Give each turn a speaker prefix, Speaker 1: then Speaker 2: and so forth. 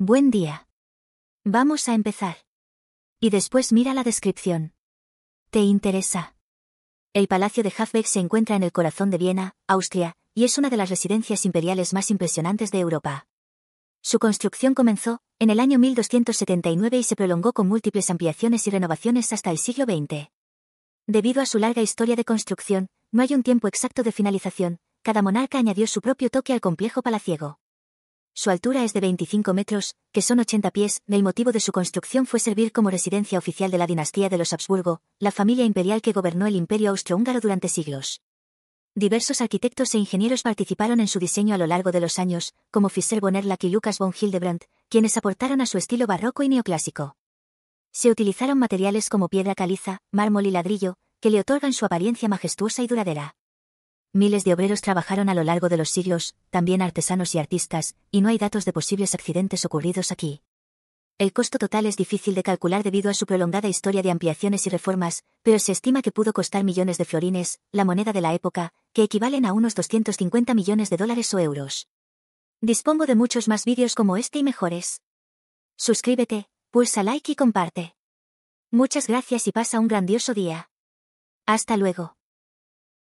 Speaker 1: Buen día. Vamos a empezar. Y después mira la descripción. ¿Te interesa? El Palacio de Hafbeck se encuentra en el corazón de Viena, Austria, y es una de las residencias imperiales más impresionantes de Europa. Su construcción comenzó, en el año 1279 y se prolongó con múltiples ampliaciones y renovaciones hasta el siglo XX. Debido a su larga historia de construcción, no hay un tiempo exacto de finalización, cada monarca añadió su propio toque al complejo palaciego. Su altura es de 25 metros, que son 80 pies. El motivo de su construcción fue servir como residencia oficial de la dinastía de los Habsburgo, la familia imperial que gobernó el imperio austrohúngaro durante siglos. Diversos arquitectos e ingenieros participaron en su diseño a lo largo de los años, como Fischer Erlach y Lucas von Hildebrandt, quienes aportaron a su estilo barroco y neoclásico. Se utilizaron materiales como piedra caliza, mármol y ladrillo, que le otorgan su apariencia majestuosa y duradera. Miles de obreros trabajaron a lo largo de los siglos, también artesanos y artistas, y no hay datos de posibles accidentes ocurridos aquí. El costo total es difícil de calcular debido a su prolongada historia de ampliaciones y reformas, pero se estima que pudo costar millones de florines, la moneda de la época, que equivalen a unos 250 millones de dólares o euros. Dispongo de muchos más vídeos como este y mejores. Suscríbete, pulsa like y comparte. Muchas gracias y pasa un grandioso día. Hasta luego.